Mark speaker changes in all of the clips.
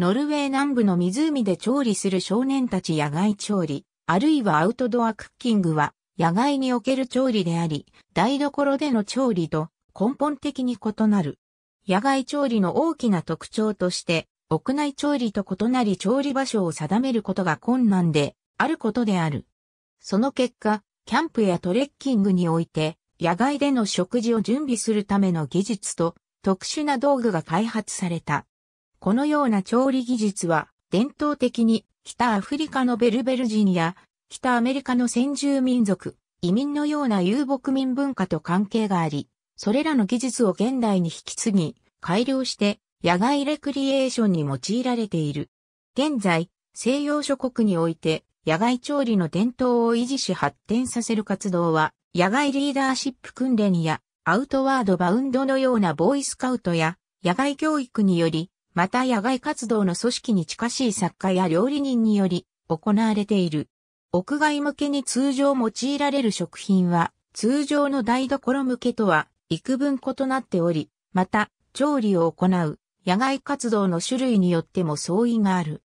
Speaker 1: ノルウェー南部の湖で調理する少年たち野外調理、あるいはアウトドアクッキングは、野外における調理であり、台所での調理と根本的に異なる。野外調理の大きな特徴として、屋内調理と異なり調理場所を定めることが困難であることである。その結果、キャンプやトレッキングにおいて、野外での食事を準備するための技術と特殊な道具が開発された。このような調理技術は、伝統的に北アフリカのベルベル人や北アメリカの先住民族、移民のような遊牧民文化と関係があり、それらの技術を現代に引き継ぎ、改良して野外レクリエーションに用いられている。現在、西洋諸国において野外調理の伝統を維持し発展させる活動は、野外リーダーシップ訓練やアウトワードバウンドのようなボーイスカウトや野外教育によりまた野外活動の組織に近しい作家や料理人により行われている。屋外向けに通常用いられる食品は、通常の台所向けとは幾分異なっており、また、調理を行う野外活動の種類によっても相違がある。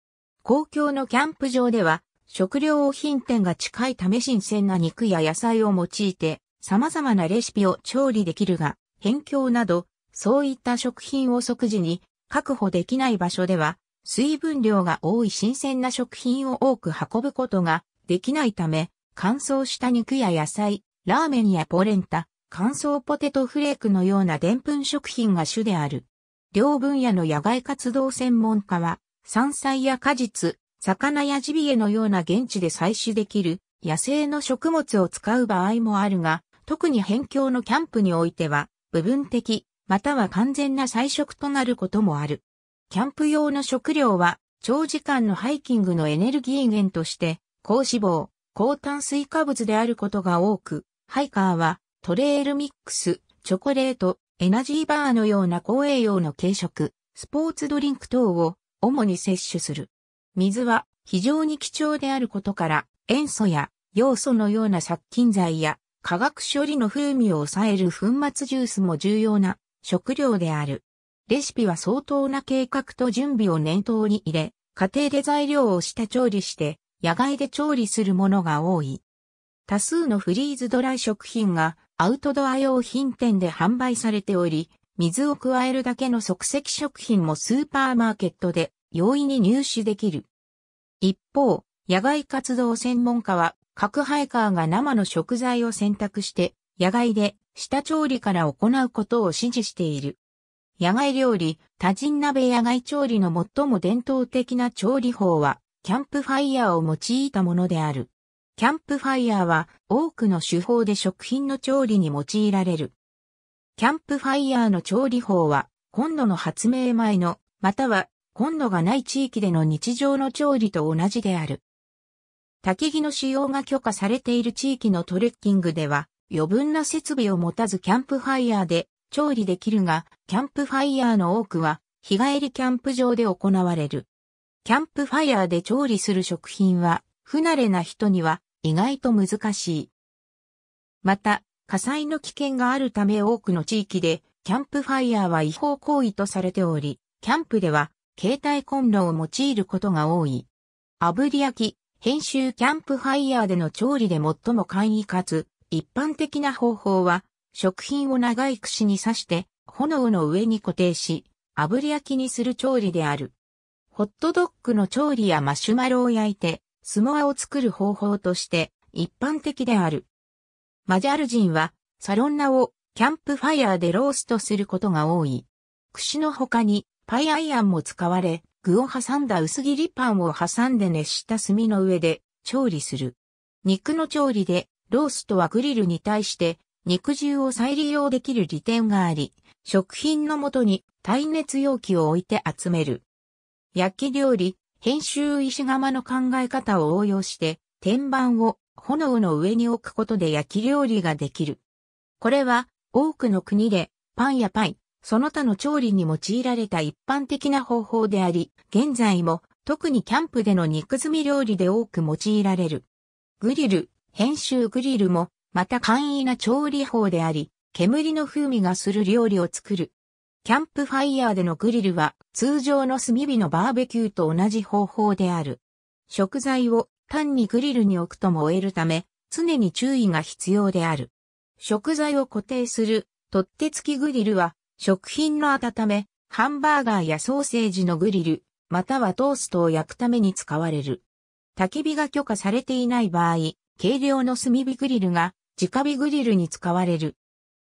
Speaker 1: 公共のキャンプ場では、食料品店が近いため新鮮な肉や野菜を用いて、様々なレシピを調理できるが、辺境など、そういった食品を即時に確保できない場所では、水分量が多い新鮮な食品を多く運ぶことができないため、乾燥した肉や野菜、ラーメンやポレンタ、乾燥ポテトフレークのようなでんぷん食品が主である。両分野の野外活動専門家は、山菜や果実、魚やジビエのような現地で採取できる野生の食物を使う場合もあるが、特に辺境のキャンプにおいては、部分的または完全な菜食となることもある。キャンプ用の食料は、長時間のハイキングのエネルギー源として、高脂肪、高炭水化物であることが多く、ハイカーは、トレールミックス、チョコレート、エナジーバーのような高栄養の軽食、スポーツドリンク等を主に摂取する。水は非常に貴重であることから、塩素や要素のような殺菌剤や化学処理の風味を抑える粉末ジュースも重要な食料である。レシピは相当な計画と準備を念頭に入れ、家庭で材料を下調理して、野外で調理するものが多い。多数のフリーズドライ食品がアウトドア用品店で販売されており、水を加えるだけの即席食品もスーパーマーケットで容易に入手できる。一方、野外活動専門家は、核ハイカーが生の食材を選択して、野外で下調理から行うことを指示している。野外料理、多人鍋野外調理の最も伝統的な調理法は、キャンプファイヤーを用いたものである。キャンプファイヤーは多くの手法で食品の調理に用いられる。キャンプファイヤーの調理法は、コンロの発明前の、またはコンロがない地域での日常の調理と同じである。焚き火の使用が許可されている地域のトレッキングでは、余分な設備を持たずキャンプファイヤーで調理できるが、キャンプファイヤーの多くは日帰りキャンプ場で行われる。キャンプファイヤーで調理する食品は不慣れな人には意外と難しい。また、火災の危険があるため多くの地域でキャンプファイヤーは違法行為とされており、キャンプでは携帯コンロを用いることが多い。炙り焼き、編集キャンプファイヤーでの調理で最も簡易かつ一般的な方法は、食品を長い串に刺して、炎の上に固定し、炙り焼きにする調理である。ホットドッグの調理やマシュマロを焼いて、スモアを作る方法として一般的である。マジャル人は、サロンナをキャンプファイヤーでローストすることが多い。串の他にパイアイアンも使われ、具を挟んだ薄切りパンを挟んで熱した炭の上で調理する。肉の調理でロースとはグリルに対して肉汁を再利用できる利点があり、食品のもとに耐熱容器を置いて集める。焼き料理、編集石窯の考え方を応用して、天板を炎の上に置くことで焼き料理ができる。これは多くの国でパンやパイ、その他の調理に用いられた一般的な方法であり、現在も特にキャンプでの肉積み料理で多く用いられる。グリル、編集グリルも、また簡易な調理法であり、煙の風味がする料理を作る。キャンプファイヤーでのグリルは通常の炭火のバーベキューと同じ方法である。食材を単にグリルに置くとも終えるため、常に注意が必要である。食材を固定する取っ手付きグリルは食品の温め、ハンバーガーやソーセージのグリル、またはトーストを焼くために使われる。焚き火が許可されていない場合、軽量の炭火グリルが直火グリルに使われる。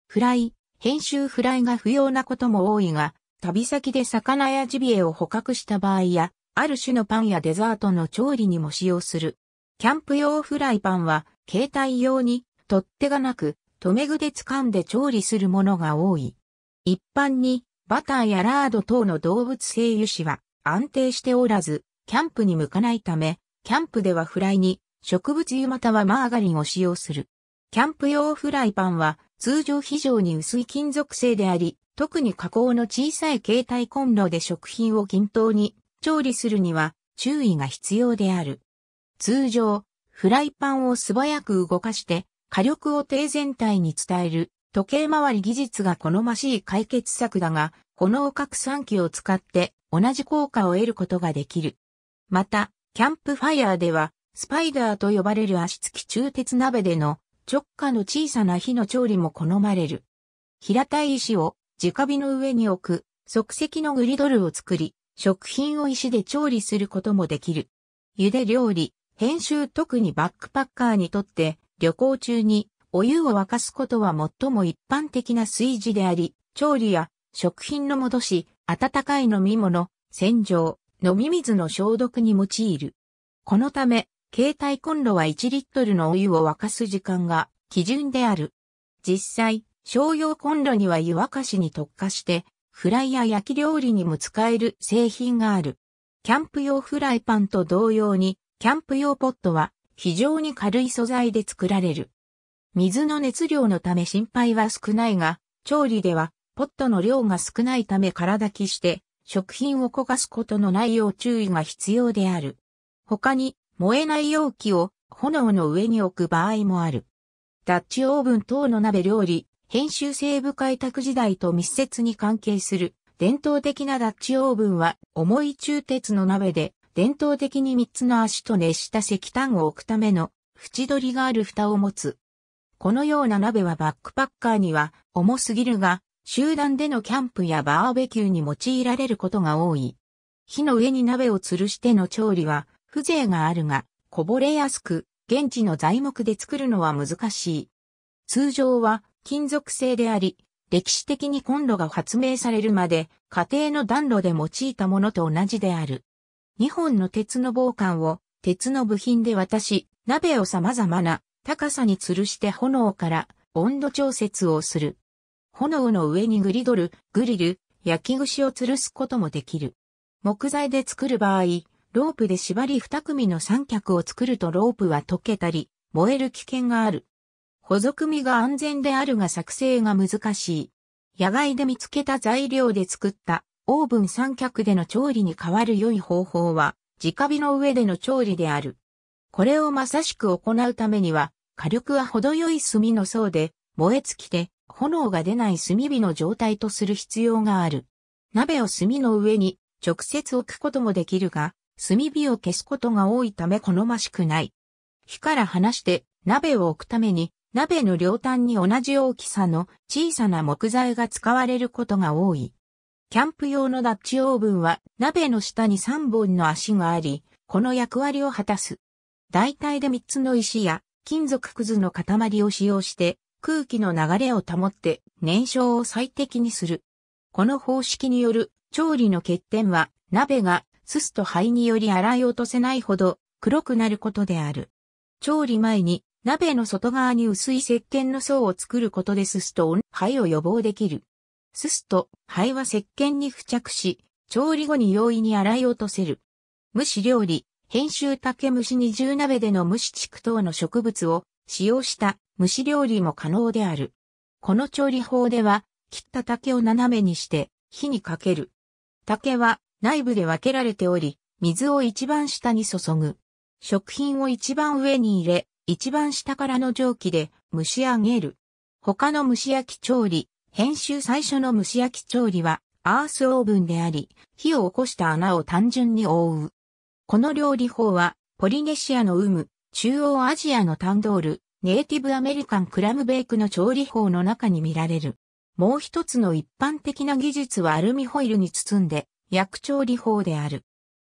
Speaker 1: フライ、編集フライが不要なことも多いが、旅先で魚やジビエを捕獲した場合や、ある種のパンやデザートの調理にも使用する。キャンプ用フライパンは、携帯用に取っ手がなく、留め具で掴んで調理するものが多い。一般に、バターやラード等の動物性油脂は安定しておらず、キャンプに向かないため、キャンプではフライに植物油またはマーガリンを使用する。キャンプ用フライパンは通常非常に薄い金属製であり、特に加工の小さい携帯コンロで食品を均等に調理するには注意が必要である。通常、フライパンを素早く動かして火力を低全体に伝える時計回り技術が好ましい解決策だが、この拡散機を使って同じ効果を得ることができる。また、キャンプファイヤーではスパイダーと呼ばれる足つき中鉄鍋での直下の小さな火の調理も好まれる。平たい石を直火の上に置く即席のグリドルを作り、食品を石で調理することもできる。茹で料理、編集特にバックパッカーにとって旅行中にお湯を沸かすことは最も一般的な炊事であり、調理や食品の戻し、温かい飲み物、洗浄、飲み水の消毒に用いる。このため、携帯コンロは1リットルのお湯を沸かす時間が基準である。実際、商用コンロには湯沸かしに特化して、フライや焼き料理にも使える製品がある。キャンプ用フライパンと同様に、キャンプ用ポットは非常に軽い素材で作られる。水の熱量のため心配は少ないが、調理ではポットの量が少ないため空炊きして、食品を焦がすことのないよう注意が必要である。他に、燃えない容器を炎の上に置く場合もある。ダッチオーブン等の鍋料理、編集西部開拓時代と密接に関係する伝統的なダッチオーブンは重い鋳鉄の鍋で伝統的に3つの足と熱した石炭を置くための縁取りがある蓋を持つ。このような鍋はバックパッカーには重すぎるが、集団でのキャンプやバーベキューに用いられることが多い。火の上に鍋を吊るしての調理は風情があるが、こぼれやすく、現地の材木で作るのは難しい。通常は金属製であり、歴史的にコンロが発明されるまで、家庭の暖炉で用いたものと同じである。2本の鉄の防寒を鉄の部品で渡し、鍋を様々な高さに吊るして炎から温度調節をする。炎の上にグリドル、グリル、焼き串を吊るすこともできる。木材で作る場合、ロープで縛り二組の三脚を作るとロープは溶けたり、燃える危険がある。補足組が安全であるが作成が難しい。野外で見つけた材料で作ったオーブン三脚での調理に変わる良い方法は、直火の上での調理である。これをまさしく行うためには、火力は程よい炭の層で、燃え尽きて炎が出ない炭火の状態とする必要がある。鍋を炭の上に直接置くこともできるが、炭火を消すことが多いため好ましくない。火から離して鍋を置くために、鍋の両端に同じ大きさの小さな木材が使われることが多い。キャンプ用のダッチオーブンは鍋の下に3本の足があり、この役割を果たす。大体で3つの石や金属くずの塊を使用して空気の流れを保って燃焼を最適にする。この方式による調理の欠点は鍋がすすと灰により洗い落とせないほど黒くなることである。調理前に鍋の外側に薄い石鹸の層を作ることですすと灰を予防できる。すすと灰は石鹸に付着し、調理後に容易に洗い落とせる。蒸し料理、編集竹蒸し二重鍋での蒸し畜等の植物を使用した蒸し料理も可能である。この調理法では、切った竹を斜めにして火にかける。竹は内部で分けられており、水を一番下に注ぐ。食品を一番上に入れ、一番下からの蒸気で蒸し上げる。他の蒸し焼き調理、編集最初の蒸し焼き調理は、アースオーブンであり、火を起こした穴を単純に覆う。この料理法は、ポリネシアの有無、中央アジアのタンドール、ネイティブアメリカンクラムベイクの調理法の中に見られる。もう一つの一般的な技術はアルミホイルに包んで、薬調理法である。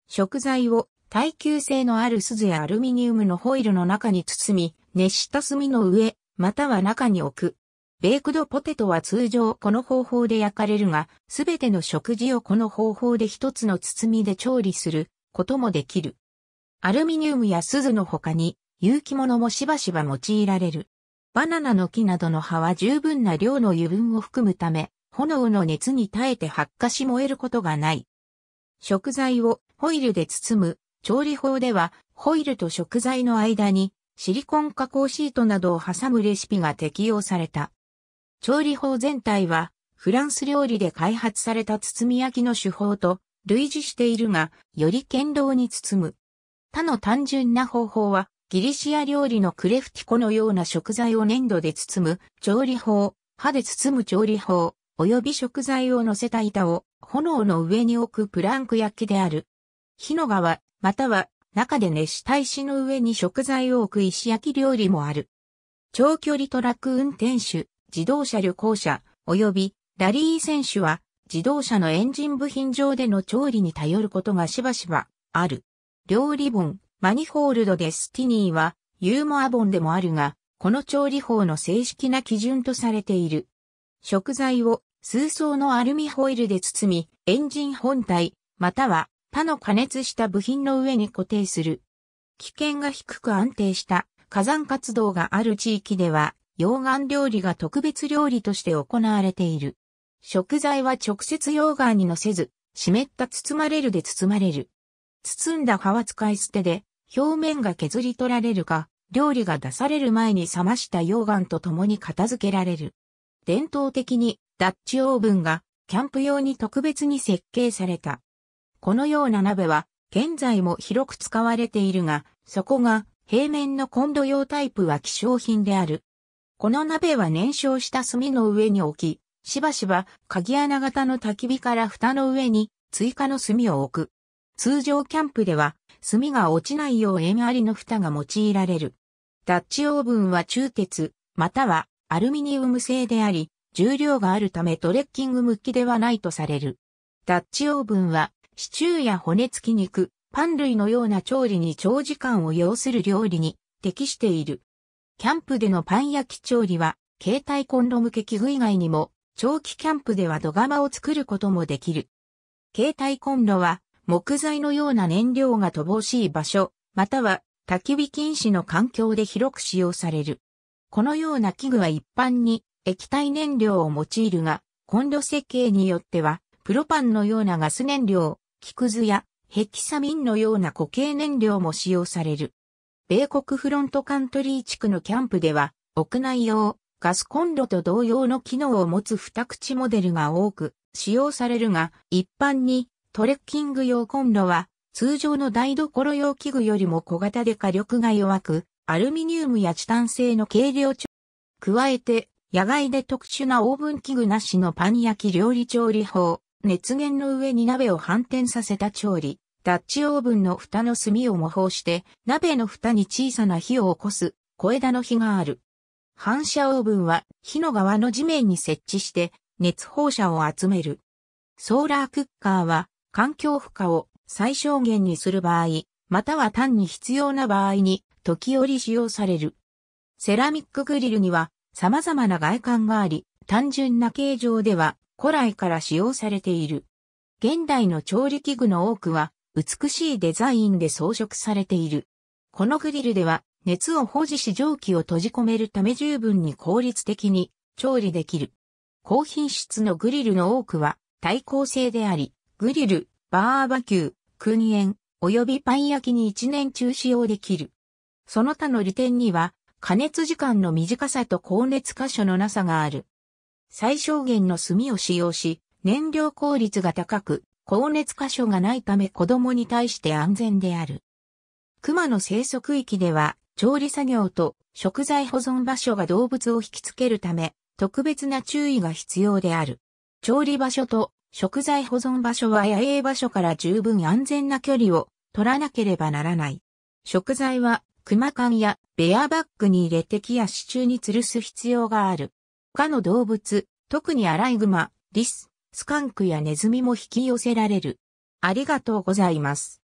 Speaker 1: 食材を耐久性のある鈴やアルミニウムのホイルの中に包み、熱した炭の上、または中に置く。ベイクドポテトは通常この方法で焼かれるが、すべての食事をこの方法で一つの包みで調理することもできる。アルミニウムや鈴の他に、有機物もしばしば用いられる。バナナの木などの葉は十分な量の油分を含むため、炎の熱に耐えて発火し燃えることがない。食材をホイルで包む調理法では、ホイルと食材の間にシリコン加工シートなどを挟むレシピが適用された。調理法全体は、フランス料理で開発された包み焼きの手法と類似しているが、より堅牢に包む。他の単純な方法は、ギリシア料理のクレフティコのような食材を粘土で包む調理法、歯で包む調理法、及び食材を乗せた板を炎の上に置くプランク焼きである。火の川、または中で熱した石の上に食材を置く石焼き料理もある。長距離トラック運転手、自動車旅行者、及びラリー選手は自動車のエンジン部品上での調理に頼ることがしばしばある。料理本、マニホールドデスティニーはユーモア本でもあるが、この調理法の正式な基準とされている。食材を数層のアルミホイルで包み、エンジン本体、または他の加熱した部品の上に固定する。危険が低く安定した火山活動がある地域では、溶岩料理が特別料理として行われている。食材は直接溶岩に乗せず、湿った包まれるで包まれる。包んだ葉は使い捨てで、表面が削り取られるか、料理が出される前に冷ました溶岩と共に片付けられる。伝統的にダッチオーブンがキャンプ用に特別に設計された。このような鍋は現在も広く使われているが、そこが平面のコンロ用タイプは希少品である。この鍋は燃焼した炭の上に置き、しばしば鍵穴型の焚き火から蓋の上に追加の炭を置く。通常キャンプでは炭が落ちないよう縁ありの蓋が用いられる。ダッチオーブンは鋳鉄、またはアルミニウム製であり、重量があるためトレッキング向きではないとされる。ダッチオーブンは、シチューや骨付き肉、パン類のような調理に長時間を要する料理に適している。キャンプでのパン焼き調理は、携帯コンロ向け器具以外にも、長期キャンプでは土釜を作ることもできる。携帯コンロは、木材のような燃料が乏しい場所、または焚き火禁止の環境で広く使用される。このような器具は一般に液体燃料を用いるが、コンロ設計によっては、プロパンのようなガス燃料、木くずやヘキサミンのような固形燃料も使用される。米国フロントカントリー地区のキャンプでは、屋内用、ガスコンロと同様の機能を持つ二口モデルが多く使用されるが、一般にトレッキング用コンロは通常の台所用器具よりも小型で火力が弱く、アルミニウムやチタン製の軽量調加えて野外で特殊なオーブン器具なしのパン焼き料理調理法、熱源の上に鍋を反転させた調理、ダッチオーブンの蓋の炭を模倣して、鍋の蓋に小さな火を起こす、小枝の火がある。反射オーブンは火の側の地面に設置して熱放射を集める。ソーラークッカーは環境負荷を最小限にする場合、または単に必要な場合に時折使用される。セラミックグリルには様々な外観があり、単純な形状では古来から使用されている。現代の調理器具の多くは美しいデザインで装飾されている。このグリルでは熱を保持し蒸気を閉じ込めるため十分に効率的に調理できる。高品質のグリルの多くは耐候性であり、グリル、バーバキュー、燻煙、及びパン焼きに一年中使用できる。その他の利点には、加熱時間の短さと高熱箇所のなさがある。最小限の炭を使用し、燃料効率が高く、高熱箇所がないため子供に対して安全である。熊の生息域では、調理作業と食材保存場所が動物を引きつけるため、特別な注意が必要である。調理場所と食材保存場所は野営場所から十分安全な距離を取らなければならない。食材はクマ缶やベアバッグに入れて木や支柱に吊るす必要がある。他の動物、特にアライグマ、リス、スカンクやネズミも引き寄せられる。ありがとうございます。